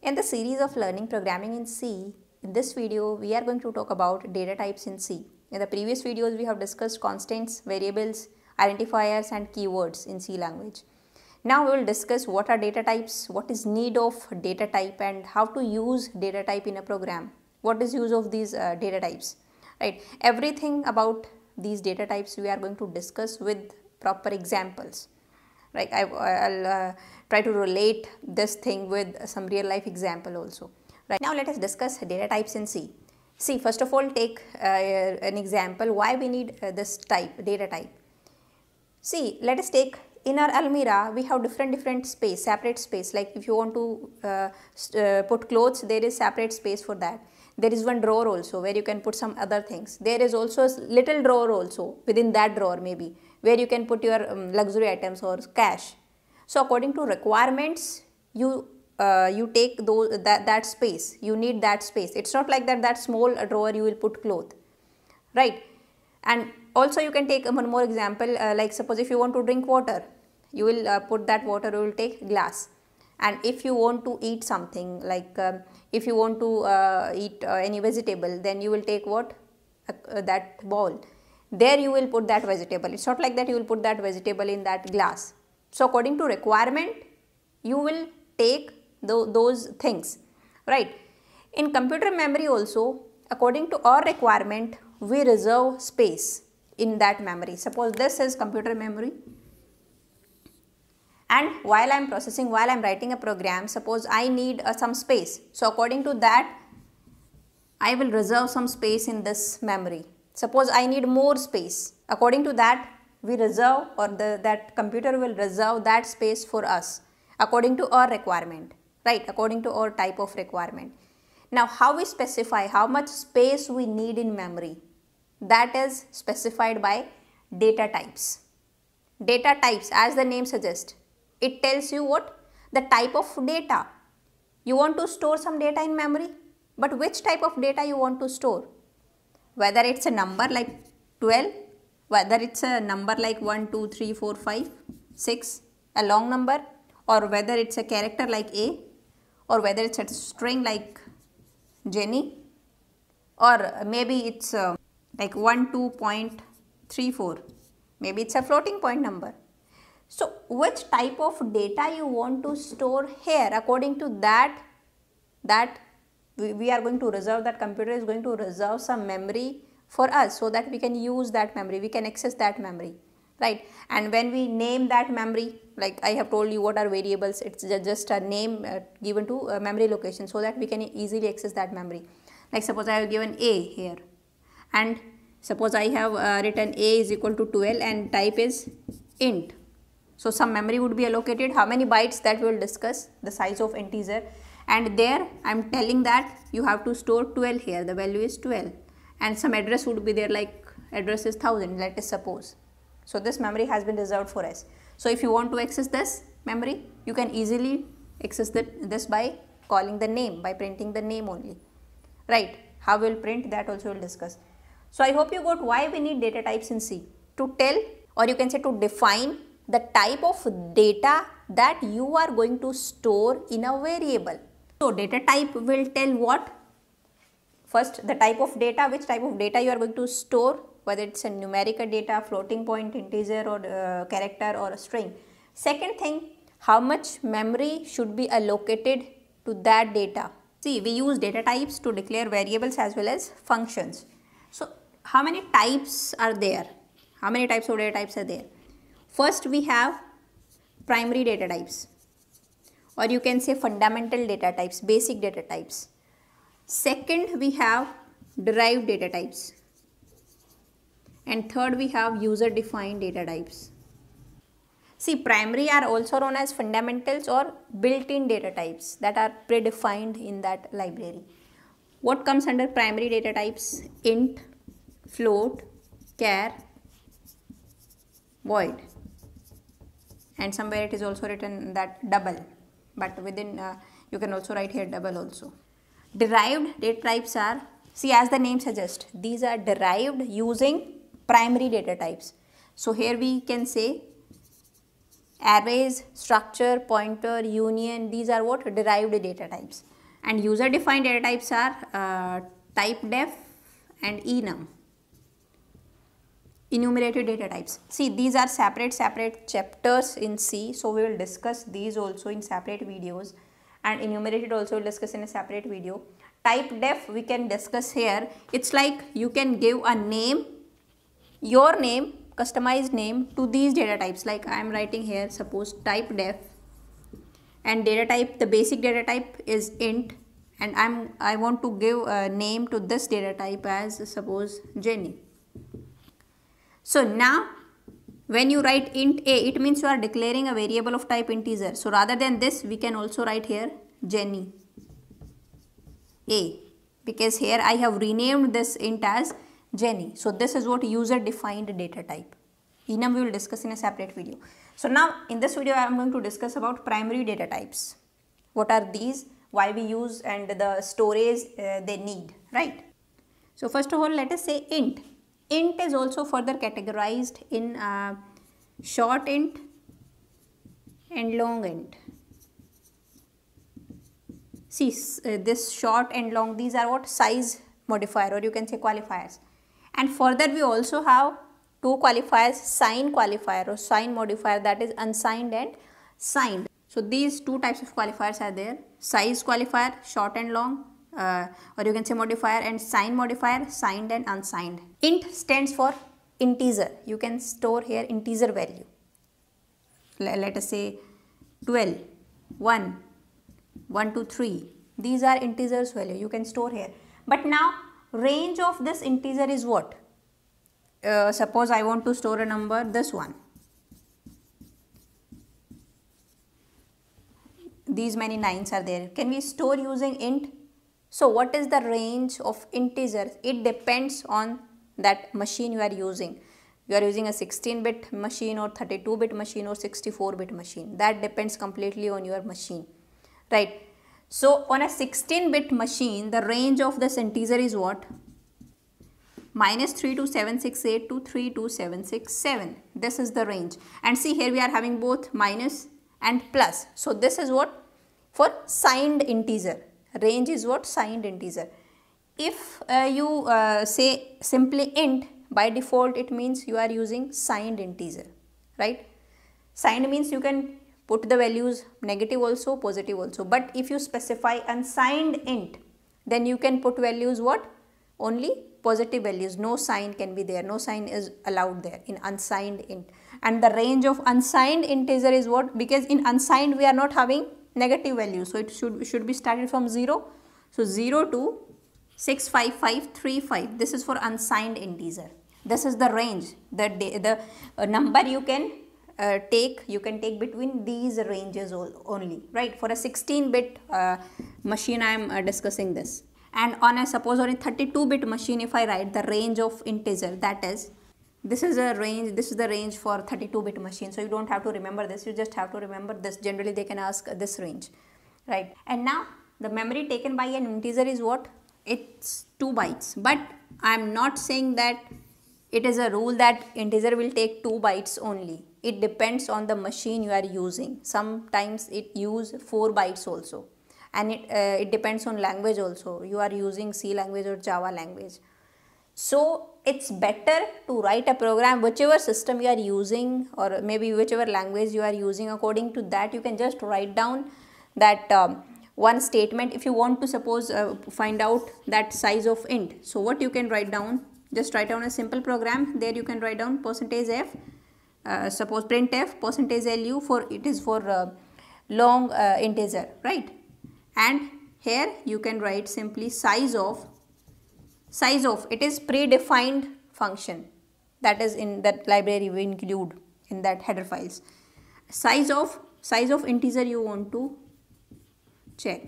In the series of learning programming in C, in this video we are going to talk about data types in C. In the previous videos we have discussed constants, variables, identifiers and keywords in C language. Now we will discuss what are data types, what is need of data type and how to use data type in a program. What is use of these uh, data types, right? Everything about these data types we are going to discuss with proper examples, right? I, will uh, try to relate this thing with some real life example also. Right now let us discuss data types in C. See first of all take uh, an example why we need uh, this type data type. See let us take in our almirah we have different different space separate space like if you want to uh, uh, put clothes there is separate space for that. There is one drawer also where you can put some other things. There is also a little drawer also within that drawer maybe where you can put your um, luxury items or cash so according to requirements, you uh, you take those that, that space, you need that space. It's not like that that small drawer you will put cloth, right? And also you can take one more example uh, like suppose if you want to drink water, you will uh, put that water, you will take glass. And if you want to eat something like um, if you want to uh, eat uh, any vegetable, then you will take what? Uh, that bowl. There you will put that vegetable. It's not like that you will put that vegetable in that glass so according to requirement, you will take the, those things, right? In computer memory also, according to our requirement, we reserve space in that memory. Suppose this is computer memory. And while I am processing, while I am writing a program, suppose I need uh, some space. So according to that, I will reserve some space in this memory. Suppose I need more space. According to that, we reserve or the, that computer will reserve that space for us according to our requirement, right, according to our type of requirement. Now, how we specify how much space we need in memory, that is specified by data types. Data types, as the name suggests, it tells you what? The type of data. You want to store some data in memory, but which type of data you want to store? Whether it's a number like 12 whether it's a number like 1, 2, 3, 4, 5, 6, a long number or whether it's a character like A or whether it's a string like Jenny or maybe it's uh, like 1, 2.34. Maybe it's a floating point number. So which type of data you want to store here according to that that we, we are going to reserve that computer is going to reserve some memory for us so that we can use that memory, we can access that memory, right? And when we name that memory, like I have told you what are variables, it's just a name uh, given to a uh, memory location so that we can easily access that memory. Like suppose I have given A here and suppose I have uh, written A is equal to 12 and type is int. So some memory would be allocated, how many bytes that we will discuss, the size of integer and there I am telling that you have to store 12 here, the value is 12 and some address would be there like address is 1000 let us suppose. So this memory has been reserved for us. So if you want to access this memory you can easily access that, this by calling the name by printing the name only. Right how we will print that also we will discuss. So I hope you got why we need data types in C to tell or you can say to define the type of data that you are going to store in a variable. So data type will tell what First, the type of data, which type of data you are going to store, whether it's a numerical data, floating point, integer or uh, character or a string. Second thing, how much memory should be allocated to that data. See, we use data types to declare variables as well as functions. So, how many types are there? How many types of data types are there? First, we have primary data types or you can say fundamental data types, basic data types. Second, we have derived data types. And third, we have user-defined data types. See, primary are also known as fundamentals or built-in data types that are predefined in that library. What comes under primary data types? Int, float, char, void. And somewhere it is also written that double. But within, uh, you can also write here double also. Derived data types are, see as the name suggests, these are derived using primary data types. So here we can say arrays, structure, pointer, union, these are what derived data types. And user defined data types are uh, type def and enum. Enumerated data types. See these are separate separate chapters in C. So we will discuss these also in separate videos and enumerated also we'll discuss in a separate video. Type def we can discuss here. It's like you can give a name, your name, customized name to these data types like I am writing here suppose type def and data type the basic data type is int and I'm I want to give a name to this data type as suppose Jenny. So now when you write int a, it means you are declaring a variable of type integer. So rather than this, we can also write here Jenny a because here I have renamed this int as Jenny. So this is what user defined data type. Enum we will discuss in a separate video. So now in this video I am going to discuss about primary data types. What are these, why we use and the storage uh, they need, right? So first of all let us say int. Int is also further categorized in uh, short int and long int. See uh, this short and long these are what size modifier or you can say qualifiers and further we also have two qualifiers sign qualifier or sign modifier that is unsigned and signed. So these two types of qualifiers are there size qualifier short and long uh, or you can say modifier and sign modifier signed and unsigned int stands for integer you can store here integer value let us say 12 1 1 2 3 these are integers value you can store here but now range of this integer is what uh, suppose i want to store a number this one these many nines are there can we store using int so what is the range of integers? It depends on that machine you are using. You are using a 16 bit machine or 32 bit machine or 64 bit machine. That depends completely on your machine. Right. So on a 16 bit machine, the range of this integer is what? minus Minus three to to three seven six seven. This is the range. And see here we are having both minus and plus. So this is what for signed integer range is what signed integer. If uh, you uh, say simply int by default it means you are using signed integer right. Signed means you can put the values negative also positive also but if you specify unsigned int then you can put values what only positive values no sign can be there no sign is allowed there in unsigned int and the range of unsigned integer is what because in unsigned we are not having negative value. So it should, should be started from 0. So 0 to 65535. This is for unsigned integer. This is the range, the, the uh, number you can uh, take, you can take between these ranges only, right? For a 16-bit uh, machine, I am uh, discussing this. And on a, suppose on a 32-bit machine, if I write the range of integer, that is this is a range this is the range for 32 bit machine so you don't have to remember this you just have to remember this generally they can ask this range right and now the memory taken by an integer is what it's 2 bytes but i am not saying that it is a rule that integer will take 2 bytes only it depends on the machine you are using sometimes it use 4 bytes also and it, uh, it depends on language also you are using c language or java language so it's better to write a program whichever system you are using or maybe whichever language you are using according to that you can just write down that um, one statement if you want to suppose uh, find out that size of int so what you can write down just write down a simple program there you can write down percentage f uh, suppose printf percentage lu for it is for uh, long uh, integer right and here you can write simply size of size of it is predefined function that is in that library we include in that header files size of size of integer you want to check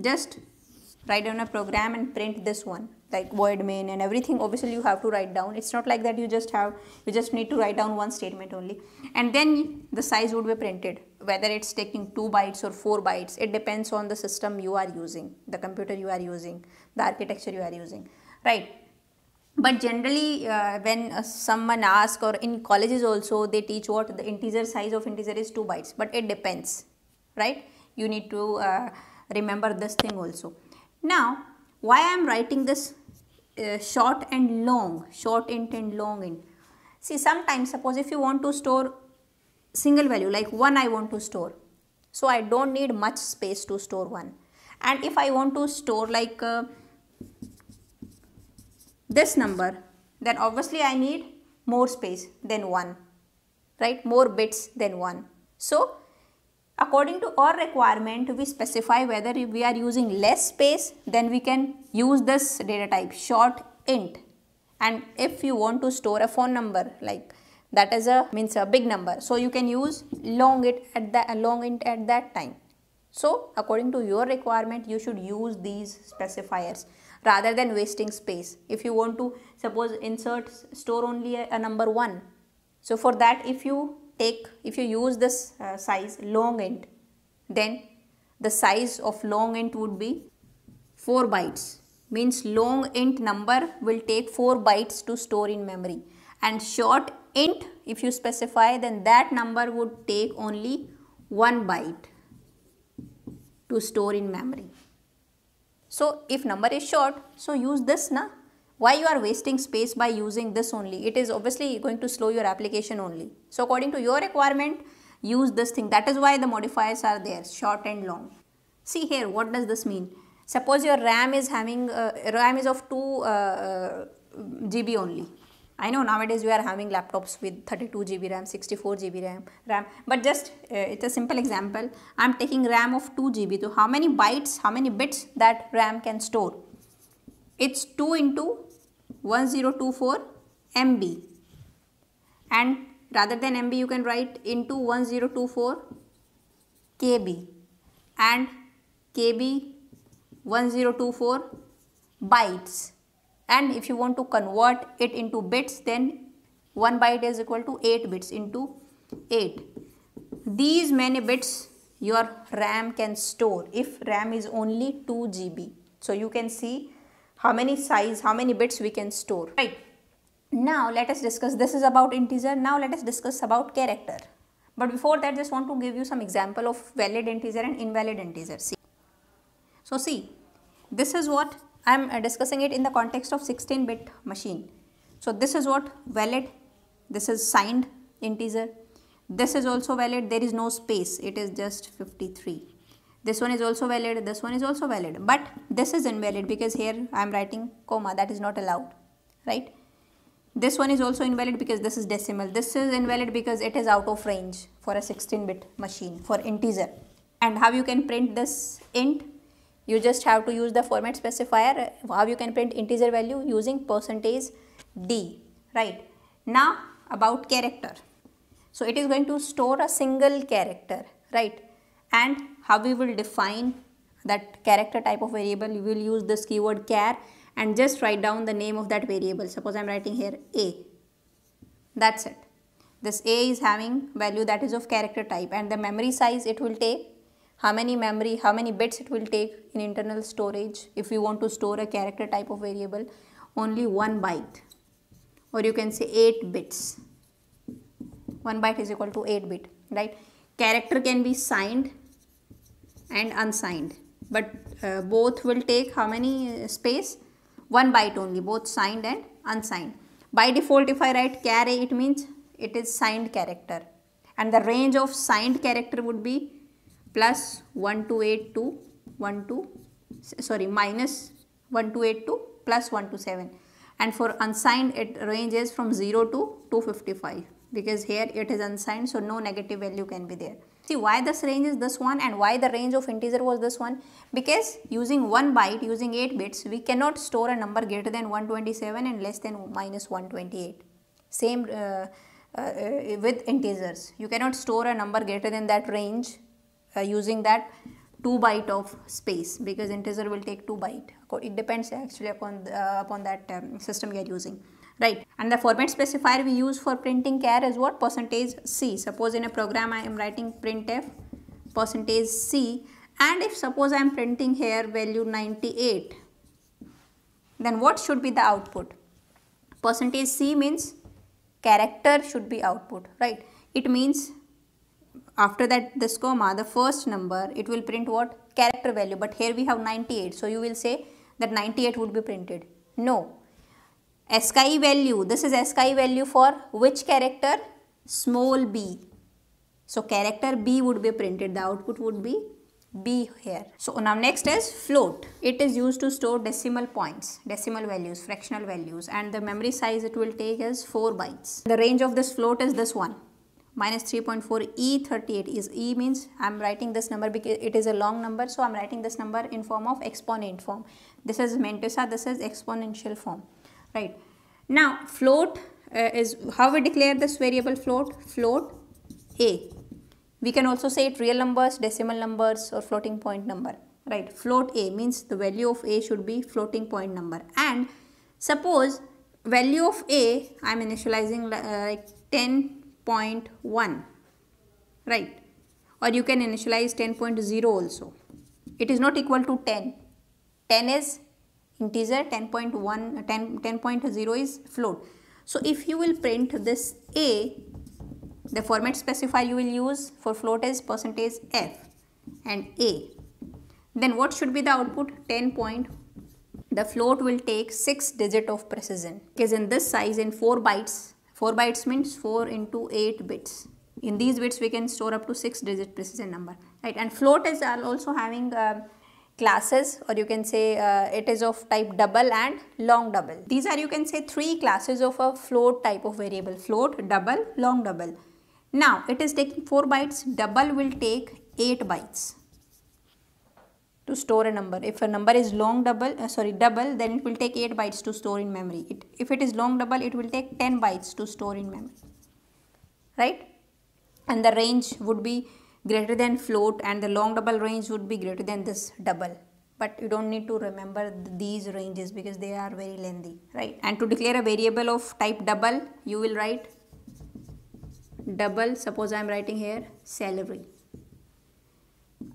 just write down a program and print this one like void main and everything obviously you have to write down it's not like that you just have you just need to write down one statement only and then the size would be printed whether it's taking 2 bytes or 4 bytes it depends on the system you are using the computer you are using the architecture you are using right but generally uh, when uh, someone asks or in colleges also they teach what the integer size of integer is 2 bytes but it depends right you need to uh, remember this thing also now why i am writing this uh, short and long short int and long int see sometimes suppose if you want to store single value like 1 I want to store so I don't need much space to store 1 and if I want to store like uh, this number then obviously I need more space than 1 right more bits than 1 so according to our requirement we specify whether we are using less space then we can use this data type short int and if you want to store a phone number like that is a means a big number so you can use long it at the long int at that time so according to your requirement you should use these specifiers rather than wasting space if you want to suppose insert store only a, a number 1 so for that if you take if you use this uh, size long end then the size of long end would be 4 bytes means long int number will take 4 bytes to store in memory and short int if you specify then that number would take only 1 byte to store in memory. So if number is short so use this na why you are wasting space by using this only it is obviously going to slow your application only so according to your requirement use this thing that is why the modifiers are there short and long see here what does this mean suppose your ram is having uh, ram is of 2 uh, uh gb only I know nowadays we are having laptops with 32 GB RAM, 64 GB RAM, RAM. But just uh, it's a simple example. I'm taking RAM of 2 GB. So how many bytes, how many bits that RAM can store? It's 2 into 1024 MB and rather than MB you can write into 1024 KB and KB 1024 bytes and if you want to convert it into bits then 1 byte is equal to 8 bits into 8. These many bits your RAM can store if RAM is only 2 GB. So you can see how many size, how many bits we can store, right? Now let us discuss, this is about integer, now let us discuss about character. But before that just want to give you some example of valid integer and invalid integer. See. So see, this is what I am uh, discussing it in the context of 16 bit machine. So this is what valid, this is signed integer, this is also valid, there is no space, it is just 53 this one is also valid this one is also valid but this is invalid because here i am writing comma that is not allowed right this one is also invalid because this is decimal this is invalid because it is out of range for a 16 bit machine for integer and how you can print this int you just have to use the format specifier how you can print integer value using percentage d right now about character so it is going to store a single character right and how we will define that character type of variable we will use this keyword char and just write down the name of that variable suppose i'm writing here a that's it this a is having value that is of character type and the memory size it will take how many memory how many bits it will take in internal storage if you want to store a character type of variable only 1 byte or you can say 8 bits 1 byte is equal to 8 bit right character can be signed and unsigned but uh, both will take how many uh, space one byte only both signed and unsigned by default if I write carry it means it is signed character and the range of signed character would be plus 1 to 8 to 1 to sorry minus 1 to 8 to plus 1 to 7 and for unsigned it ranges from 0 to 255 because here it is unsigned so no negative value can be there. See why this range is this one and why the range of integer was this one? Because using 1 byte, using 8 bits, we cannot store a number greater than 127 and less than minus 128. Same uh, uh, with integers. You cannot store a number greater than that range uh, using that 2 byte of space because integer will take 2 byte. It depends actually upon, uh, upon that um, system you are using right and the format specifier we use for printing care is what percentage c suppose in a program i am writing printf percentage c and if suppose i am printing here value 98 then what should be the output percentage c means character should be output right it means after that this comma the first number it will print what character value but here we have 98 so you will say that 98 would be printed no SKI value, this is SKI value for which character? Small b. So character b would be printed, the output would be b here. So now next is float. It is used to store decimal points, decimal values, fractional values and the memory size it will take is 4 bytes. The range of this float is this one minus 3.4 E38 is E means I'm writing this number because it is a long number so I'm writing this number in form of exponent form. This is Mendoza, this is exponential form right now float uh, is how we declare this variable float float a we can also say it real numbers decimal numbers or floating point number right float a means the value of a should be floating point number and suppose value of a i'm initializing uh, like 10.1 right or you can initialize 10.0 also it is not equal to 10 10 is integer 10.1 10 10.0 is float so if you will print this a the format specifier you will use for float is percentage f and a then what should be the output 10 point the float will take 6 digit of precision because in this size in 4 bytes 4 bytes means 4 into 8 bits in these bits we can store up to 6 digit precision number right and float is also having uh, classes or you can say uh, it is of type double and long double. These are you can say three classes of a float type of variable float, double, long double. Now it is taking 4 bytes, double will take 8 bytes to store a number. If a number is long double, uh, sorry double then it will take 8 bytes to store in memory. It, if it is long double it will take 10 bytes to store in memory. Right? And the range would be greater than float and the long double range would be greater than this double but you don't need to remember these ranges because they are very lengthy right and to declare a variable of type double you will write double suppose I am writing here salary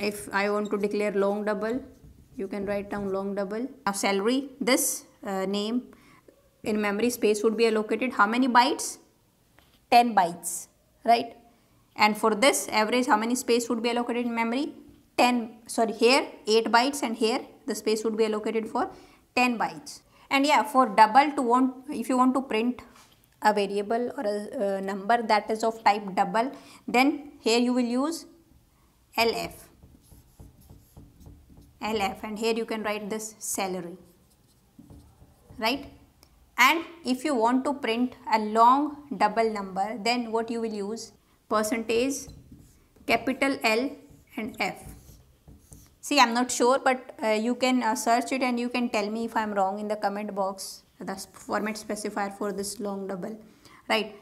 if I want to declare long double you can write down long double now salary this uh, name in memory space would be allocated how many bytes 10 bytes right and for this average how many space would be allocated in memory 10 sorry here 8 bytes and here the space would be allocated for 10 bytes and yeah for double to want if you want to print a variable or a number that is of type double then here you will use LF LF and here you can write this salary right and if you want to print a long double number then what you will use percentage capital L and F. See, I am not sure but uh, you can uh, search it and you can tell me if I am wrong in the comment box, the format specifier for this long double, right.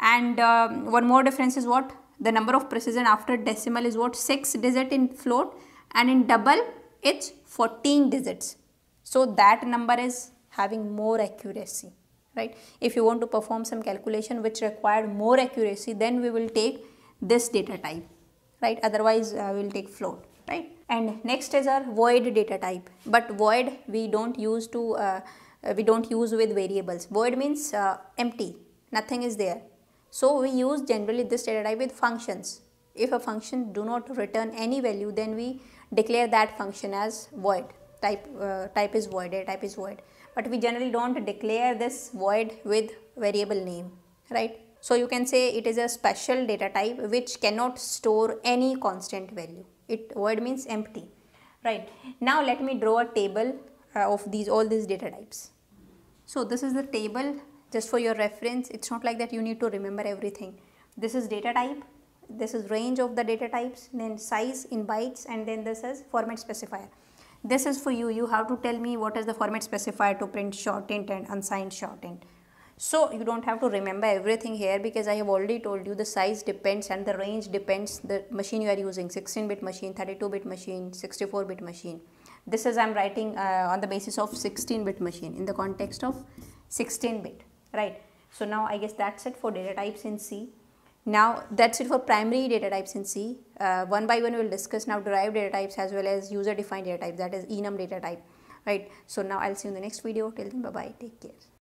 And um, one more difference is what? The number of precision after decimal is what? 6 digit in float and in double it's 14 digits. So that number is having more accuracy right if you want to perform some calculation which required more accuracy then we will take this data type right otherwise uh, we will take float right and next is our void data type but void we don't use to uh, uh, we don't use with variables void means uh, empty nothing is there so we use generally this data type with functions if a function do not return any value then we declare that function as void type uh, type is void data type is void but we generally don't declare this void with variable name, right? So you can say it is a special data type which cannot store any constant value. It void means empty, right? Now let me draw a table uh, of these all these data types. So this is the table just for your reference. It's not like that you need to remember everything. This is data type. This is range of the data types, then size in bytes and then this is format specifier. This is for you. You have to tell me what is the format specifier to print shortened and unsigned shortened. So you don't have to remember everything here because I have already told you the size depends and the range depends the machine you are using 16 bit machine, 32 bit machine, 64 bit machine. This is I am writing uh, on the basis of 16 bit machine in the context of 16 bit, right. So now I guess that's it for data types in C. Now that's it for primary data types in C. Uh, one by one we will discuss now derived data types as well as user defined data types. that is enum data type. Right. So now I'll see you in the next video. Till then bye bye. Take care.